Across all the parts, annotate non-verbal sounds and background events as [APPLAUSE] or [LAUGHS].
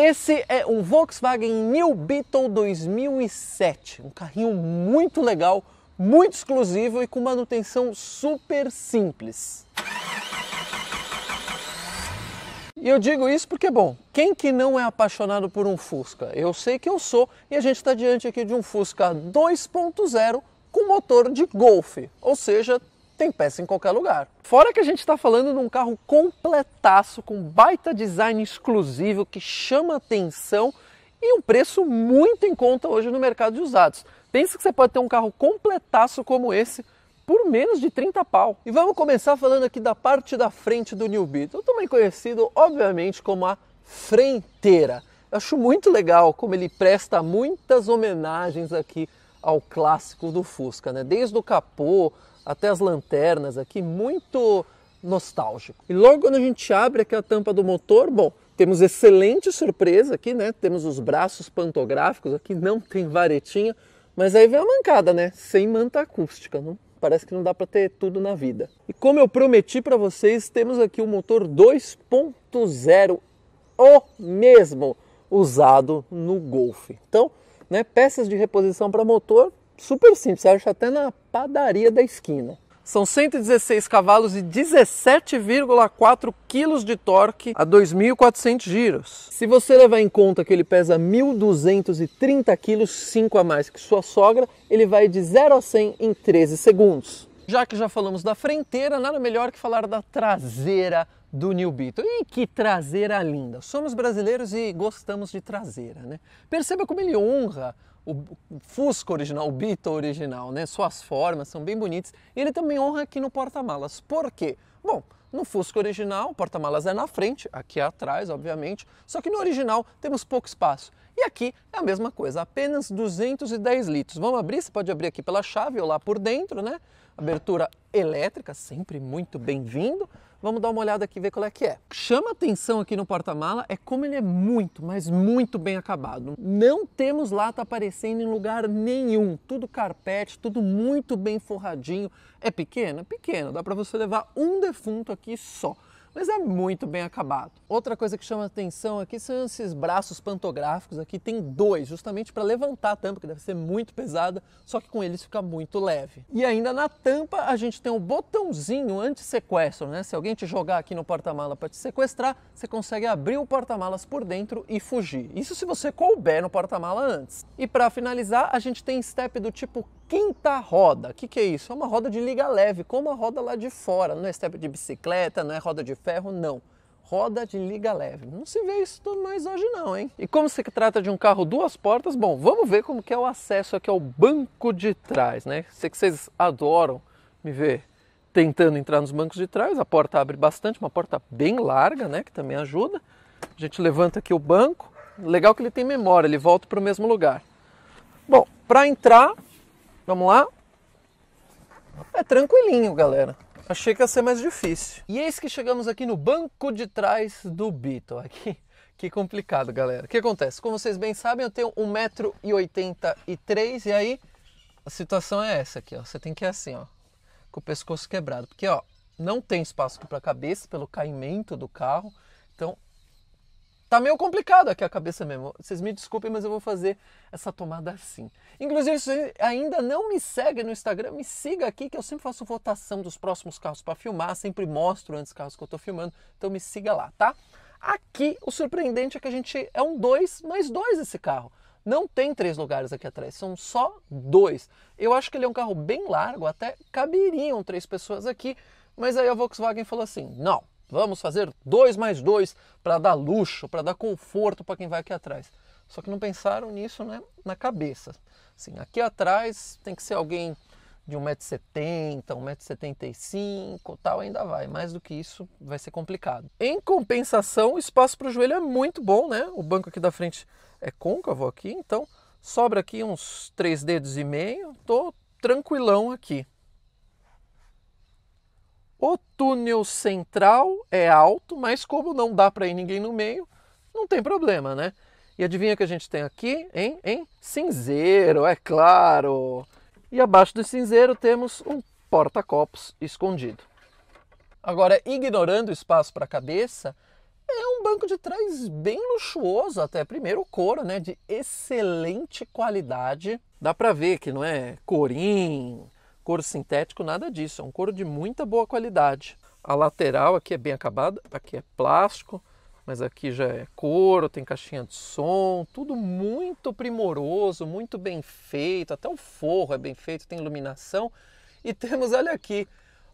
Esse é um Volkswagen New Beetle 2007, um carrinho muito legal, muito exclusivo e com manutenção super simples. E eu digo isso porque, bom, quem que não é apaixonado por um Fusca? Eu sei que eu sou e a gente está diante aqui de um Fusca 2.0 com motor de Golf, ou seja, tem peça em qualquer lugar. Fora que a gente está falando de um carro completaço, com baita design exclusivo, que chama atenção e um preço muito em conta hoje no mercado de usados. Pensa que você pode ter um carro completaço como esse por menos de 30 pau. E vamos começar falando aqui da parte da frente do New Beetle, também conhecido obviamente como a frenteira. Eu acho muito legal como ele presta muitas homenagens aqui ao clássico do Fusca, né? Desde o capô, até as lanternas aqui, muito nostálgico. E logo quando a gente abre aqui a tampa do motor, bom, temos excelente surpresa aqui, né? Temos os braços pantográficos aqui, não tem varetinha, mas aí vem a mancada, né? Sem manta acústica, não? Parece que não dá para ter tudo na vida. E como eu prometi para vocês, temos aqui o motor 2.0, o mesmo usado no Golf. Então, né, peças de reposição para motor super simples, você acha até na padaria da esquina. São 116 cavalos e 17,4 quilos de torque a 2.400 giros. Se você levar em conta que ele pesa 1.230 quilos, 5 a mais que sua sogra, ele vai de 0 a 100 em 13 segundos. Já que já falamos da frenteira, nada melhor que falar da traseira do New Beetle. E que traseira linda! Somos brasileiros e gostamos de traseira, né? Perceba como ele honra o Fusco original, o Beetle original, né? Suas formas são bem bonitas. E ele também honra aqui no porta-malas. Por quê? Bom, no Fusco original, o porta-malas é na frente, aqui atrás, obviamente, só que no original temos pouco espaço. E aqui é a mesma coisa, apenas 210 litros. Vamos abrir, você pode abrir aqui pela chave ou lá por dentro, né? Abertura elétrica, sempre muito bem-vindo. Vamos dar uma olhada aqui e ver qual é que é. chama atenção aqui no porta-mala é como ele é muito, mas muito bem acabado. Não temos lata aparecendo em lugar nenhum. Tudo carpete, tudo muito bem forradinho. É pequeno, pequeno. Dá para você levar um defunto aqui só mas é muito bem acabado. Outra coisa que chama atenção aqui são esses braços pantográficos, aqui tem dois, justamente para levantar a tampa, que deve ser muito pesada, só que com eles fica muito leve. E ainda na tampa a gente tem um botãozinho anti-sequestro, né? Se alguém te jogar aqui no porta-mala para te sequestrar, você consegue abrir o porta-malas por dentro e fugir. Isso se você couber no porta-mala antes. E para finalizar, a gente tem step do tipo quinta roda. O que, que é isso? É uma roda de liga leve, como a roda lá de fora. Não é estepe de bicicleta, não é roda de ferro, não. Roda de liga leve. Não se vê isso tudo mais hoje não, hein? E como se trata de um carro duas portas, bom, vamos ver como que é o acesso aqui ao banco de trás, né? Sei que vocês adoram me ver tentando entrar nos bancos de trás. A porta abre bastante, uma porta bem larga, né? Que também ajuda. A gente levanta aqui o banco. Legal que ele tem memória, ele volta para o mesmo lugar. Bom, para entrar, Vamos lá? É tranquilinho, galera. Achei que ia ser mais difícil. E eis que chegamos aqui no banco de trás do Beetle. Aqui, que complicado, galera. O que acontece? Como vocês bem sabem, eu tenho 1,83m e aí a situação é essa aqui, ó. Você tem que ir assim, ó, com o pescoço quebrado. Porque, ó, não tem espaço aqui para a cabeça pelo caimento do carro. Então Tá meio complicado aqui a cabeça mesmo. Vocês me desculpem, mas eu vou fazer essa tomada assim. Inclusive, se ainda não me segue no Instagram, me siga aqui que eu sempre faço votação dos próximos carros para filmar, sempre mostro antes carros que eu estou filmando. Então me siga lá, tá? Aqui o surpreendente é que a gente é um 2 mais 2 esse carro. Não tem três lugares aqui atrás, são só dois. Eu acho que ele é um carro bem largo, até caberiam três pessoas aqui, mas aí a Volkswagen falou assim: não, Vamos fazer dois mais dois para dar luxo, para dar conforto para quem vai aqui atrás. Só que não pensaram nisso né, na cabeça. Assim, aqui atrás tem que ser alguém de 1,70m, 1,75m, tal, ainda vai. Mais do que isso, vai ser complicado. Em compensação, o espaço para o joelho é muito bom, né? O banco aqui da frente é côncavo aqui, então sobra aqui uns três dedos e meio, tô tranquilão aqui. O túnel central é alto, mas como não dá para ir ninguém no meio, não tem problema, né? E adivinha o que a gente tem aqui, hein? Em cinzeiro, é claro. E abaixo do cinzeiro temos um porta-copos escondido. Agora, ignorando o espaço para a cabeça, é um banco de trás bem luxuoso até. Primeiro, o couro, né? De excelente qualidade. Dá para ver que não é corim, couro sintético, nada disso. É um couro de muita boa qualidade. A lateral aqui é bem acabada, aqui é plástico, mas aqui já é couro, tem caixinha de som, tudo muito primoroso, muito bem feito, até o forro é bem feito, tem iluminação. E [LAUGHS] temos, olha aqui,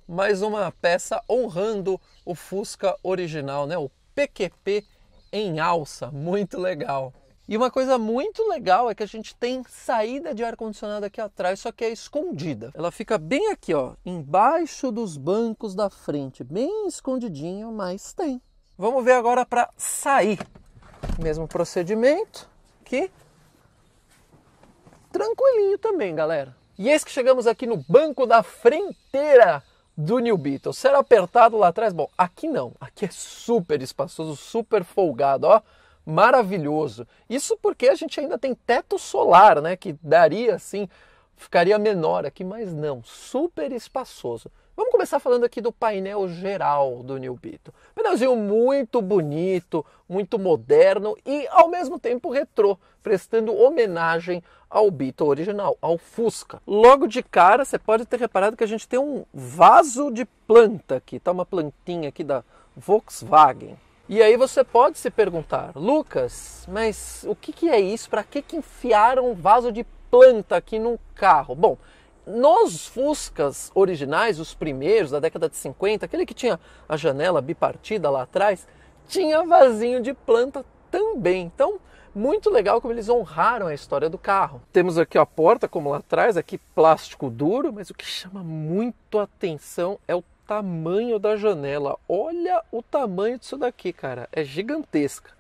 mais uma peça honrando o Fusca original, né? O PQP em alça, muito legal. E uma coisa muito legal é que a gente tem saída de ar condicionado aqui atrás, só que é escondida. Ela fica bem aqui, ó, embaixo dos bancos da frente, bem escondidinho, mas tem. Vamos ver agora para sair. Mesmo procedimento aqui. Tranquilinho também, galera. E eis que chegamos aqui no banco da fronteira do New Beetle. Será apertado lá atrás? Bom, aqui não. Aqui é super espaçoso, super folgado, ó maravilhoso. Isso porque a gente ainda tem teto solar, né? Que daria assim, ficaria menor aqui, mas não, super espaçoso. Vamos começar falando aqui do painel geral do New Beetle. Painelzinho muito bonito, muito moderno e ao mesmo tempo retrô, prestando homenagem ao Beetle original, ao Fusca. Logo de cara, você pode ter reparado que a gente tem um vaso de planta aqui, tá uma plantinha aqui da Volkswagen. E aí você pode se perguntar, Lucas, mas o que, que é isso? Para que, que enfiaram um vaso de planta aqui no carro? Bom, nos Fuscas originais, os primeiros da década de 50, aquele que tinha a janela bipartida lá atrás, tinha vasinho de planta também. Então, muito legal como eles honraram a história do carro. Temos aqui a porta, como lá atrás, aqui plástico duro, mas o que chama muito atenção é o tamanho da janela. Olha o tamanho disso daqui, cara. É gigantesca.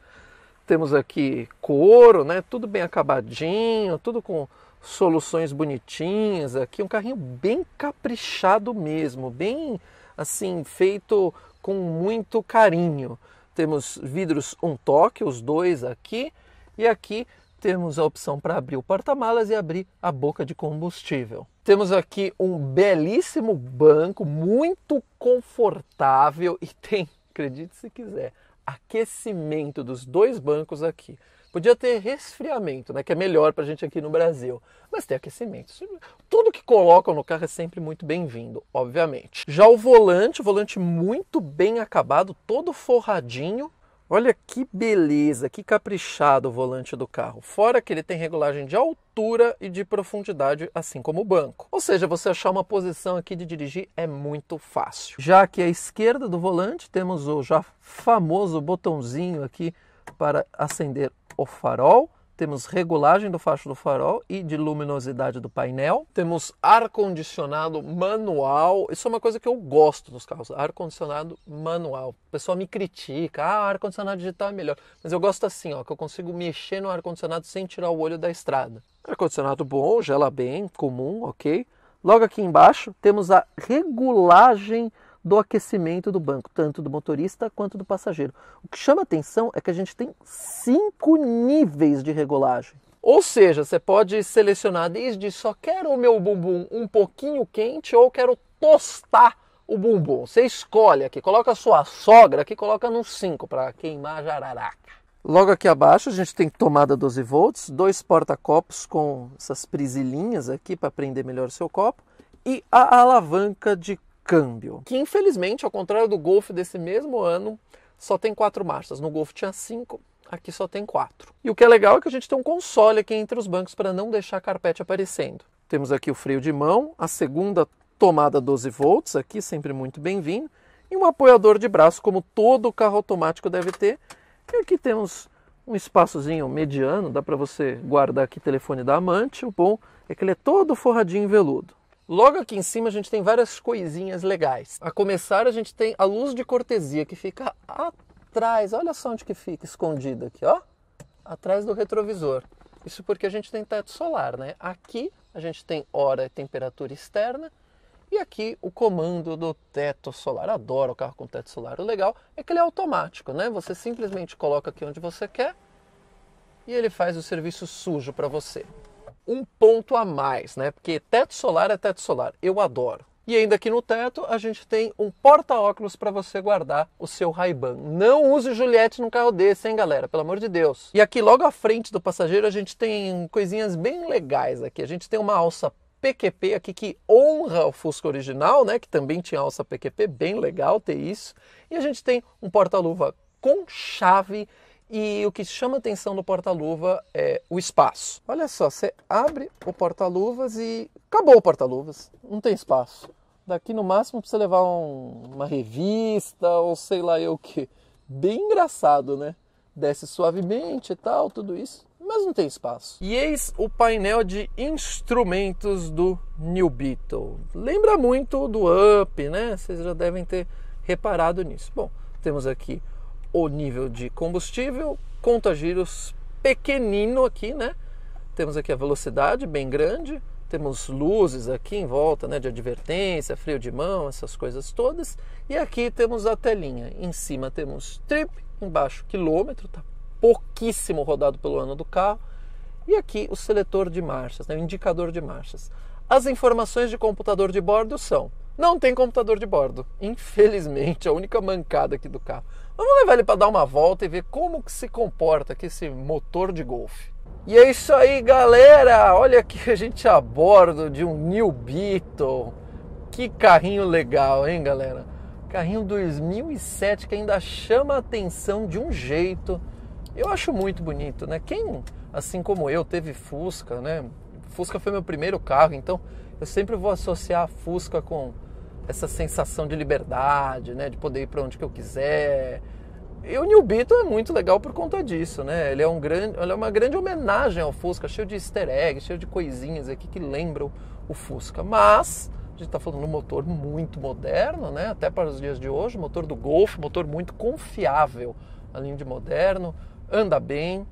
Temos aqui couro, né? Tudo bem acabadinho, tudo com soluções bonitinhas. Aqui um carrinho bem caprichado mesmo, bem assim feito com muito carinho. Temos vidros um toque, os dois aqui e aqui temos a opção para abrir o porta-malas e abrir a boca de combustível. Temos aqui um belíssimo banco, muito confortável e tem, acredite se quiser, aquecimento dos dois bancos aqui. Podia ter resfriamento, né, que é melhor para a gente aqui no Brasil, mas tem aquecimento. Tudo que colocam no carro é sempre muito bem-vindo, obviamente. Já o volante, volante muito bem acabado, todo forradinho, Olha que beleza, que caprichado o volante do carro. Fora que ele tem regulagem de altura e de profundidade, assim como o banco. Ou seja, você achar uma posição aqui de dirigir é muito fácil. Já que à esquerda do volante temos o já famoso botãozinho aqui para acender o farol temos regulagem do facho do farol e de luminosidade do painel. Temos ar-condicionado manual. Isso é uma coisa que eu gosto nos carros, ar-condicionado manual. O pessoal me critica, ah, ar-condicionado digital é melhor. Mas eu gosto assim, ó, que eu consigo mexer no ar-condicionado sem tirar o olho da estrada. Ar-condicionado bom, gela bem, comum, ok? Logo aqui embaixo temos a regulagem do aquecimento do banco, tanto do motorista quanto do passageiro. O que chama atenção é que a gente tem cinco níveis de regulagem. Ou seja, você pode selecionar desde só quero o meu bumbum um pouquinho quente ou quero tostar o bumbum. Você escolhe aqui, coloca a sua sogra aqui, coloca no 5 para queimar jararaca. Logo aqui abaixo a gente tem tomada 12 volts, dois porta-copos com essas prisilinhas aqui para prender melhor o seu copo e a alavanca de câmbio, que infelizmente, ao contrário do Golf desse mesmo ano, só tem quatro marchas. No Golf tinha cinco, aqui só tem quatro. E o que é legal é que a gente tem um console aqui entre os bancos para não deixar a carpete aparecendo. Temos aqui o freio de mão, a segunda tomada 12 volts aqui, sempre muito bem-vindo, e um apoiador de braço, como todo carro automático deve ter. E aqui temos um espaçozinho mediano, dá para você guardar aqui telefone da amante. O bom é que ele é todo forradinho em veludo. Logo aqui em cima a gente tem várias coisinhas legais. A começar a gente tem a luz de cortesia que fica atrás. Olha só onde que fica escondida aqui, ó. Atrás do retrovisor. Isso porque a gente tem teto solar, né? Aqui a gente tem hora e temperatura externa e aqui o comando do teto solar. Adoro o carro com teto solar. O legal é que ele é automático, né? Você simplesmente coloca aqui onde você quer e ele faz o serviço sujo para você um ponto a mais, né? Porque teto solar é teto solar, eu adoro. E ainda aqui no teto a gente tem um porta-óculos para você guardar o seu Ray-Ban. Não use Juliette num carro desse, hein, galera? Pelo amor de Deus. E aqui logo à frente do passageiro a gente tem coisinhas bem legais aqui. A gente tem uma alça PQP aqui que honra o Fusca original, né? Que também tinha alça PQP, bem legal ter isso. E a gente tem um porta-luva com chave e o que chama atenção no porta-luva é o espaço. Olha só, você abre o porta-luvas e acabou o porta-luvas, não tem espaço. Daqui no máximo para você levar um, uma revista ou sei lá eu o que. Bem engraçado, né? Desce suavemente e tal, tudo isso, mas não tem espaço. E eis o painel de instrumentos do New Beetle. Lembra muito do Up, né? Vocês já devem ter reparado nisso. Bom, temos aqui o nível de combustível, conta giros pequenino aqui, né? Temos aqui a velocidade bem grande, temos luzes aqui em volta, né, de advertência, freio de mão, essas coisas todas. E aqui temos a telinha. Em cima temos trip, embaixo quilômetro, tá pouquíssimo rodado pelo ano do carro. E aqui o seletor de marchas, né, o indicador de marchas. As informações de computador de bordo são: não tem computador de bordo. Infelizmente, a única mancada aqui do carro. Vamos levar ele para dar uma volta e ver como que se comporta aqui esse motor de golfe. E é isso aí, galera! Olha aqui a gente a bordo de um New Beetle. Que carrinho legal, hein, galera? Carrinho 2007 que ainda chama a atenção de um jeito. Eu acho muito bonito, né? Quem, assim como eu, teve Fusca, né? Fusca foi meu primeiro carro, então eu sempre vou associar a Fusca com essa sensação de liberdade, né? De poder ir para onde que eu quiser. E o New Beetle é muito legal por conta disso, né? Ele é, um grande, ele é uma grande homenagem ao Fusca, cheio de easter eggs, cheio de coisinhas aqui que lembram o Fusca. Mas a gente está falando de um motor muito moderno, né? Até para os dias de hoje, motor do Golf, motor muito confiável, além de moderno, anda bem.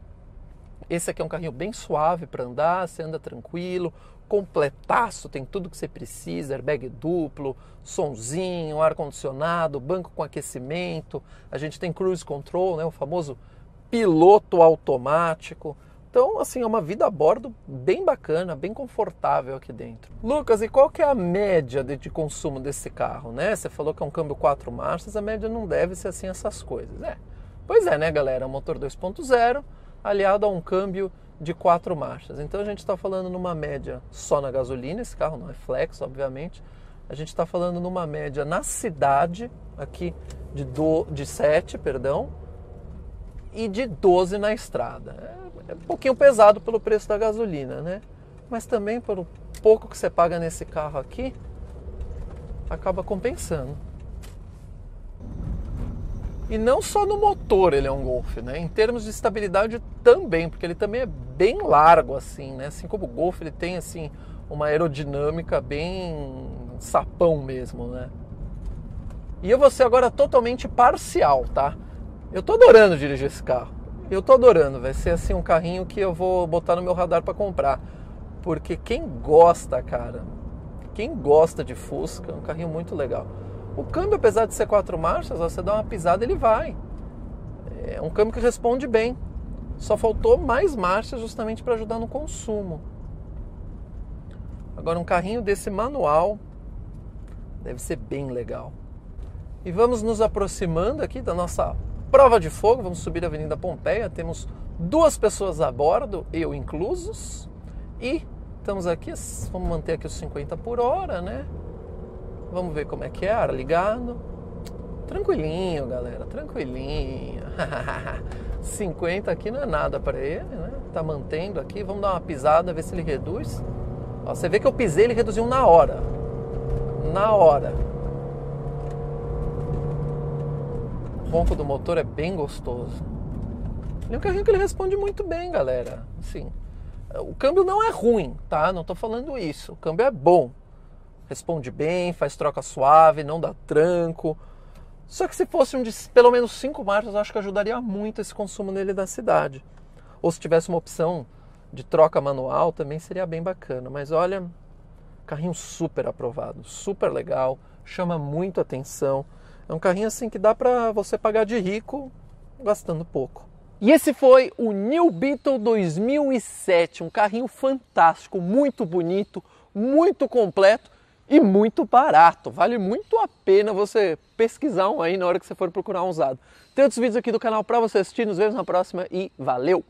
Esse aqui é um carrinho bem suave para andar, você anda tranquilo completaço, tem tudo que você precisa, airbag duplo, sonzinho, ar-condicionado, banco com aquecimento, a gente tem cruise control, né, o famoso piloto automático. Então, assim, é uma vida a bordo bem bacana, bem confortável aqui dentro. Lucas, e qual que é a média de, de consumo desse carro, né? Você falou que é um câmbio quatro marchas, a média não deve ser assim essas coisas, né? Pois é, né, galera? Um motor 2.0 aliado a um câmbio de quatro marchas. Então a gente está falando numa média só na gasolina, esse carro não é flex, obviamente. A gente está falando numa média na cidade aqui de, do, de 7, perdão, e de 12 na estrada. É, é um pouquinho pesado pelo preço da gasolina, né? Mas também pelo pouco que você paga nesse carro aqui, acaba compensando. E não só no motor ele é um Golf, né? Em termos de estabilidade também, porque ele também é bem largo assim, né? Assim como o Golf, ele tem assim uma aerodinâmica bem sapão mesmo, né? E eu vou ser agora totalmente parcial, tá? Eu tô adorando dirigir esse carro. Eu tô adorando, vai ser assim um carrinho que eu vou botar no meu radar para comprar. Porque quem gosta, cara, quem gosta de Fusca, é um carrinho muito legal. O câmbio, apesar de ser quatro marchas, ó, você dá uma pisada ele vai. É um câmbio que responde bem. Só faltou mais marchas justamente para ajudar no consumo. Agora um carrinho desse manual deve ser bem legal. E vamos nos aproximando aqui da nossa prova de fogo, vamos subir a Avenida Pompeia, temos duas pessoas a bordo, eu inclusos, e estamos aqui, vamos manter aqui os 50 por hora, né? Vamos ver como é que é, ar ligado. Tranquilinho, galera, tranquilinho. 50 [LAUGHS] aqui não é nada para ele, né? Tá mantendo aqui. Vamos dar uma pisada, ver se ele reduz. Ó, você vê que eu pisei, ele reduziu na hora. Na hora. O ronco do motor é bem gostoso. Ele é um carrinho que ele responde muito bem, galera. Sim. o câmbio não é ruim, tá? Não tô falando isso. O câmbio é bom responde bem, faz troca suave, não dá tranco. Só que se fosse um de pelo menos cinco marchas, eu acho que ajudaria muito esse consumo nele da cidade. Ou se tivesse uma opção de troca manual, também seria bem bacana. Mas olha, carrinho super aprovado, super legal, chama muito atenção. É um carrinho assim que dá para você pagar de rico gastando pouco. E esse foi o New Beetle 2007, um carrinho fantástico, muito bonito, muito completo e muito barato. Vale muito a pena você pesquisar um aí na hora que você for procurar um usado. Tem outros vídeos aqui do canal para você assistir. Nos vemos na próxima e valeu!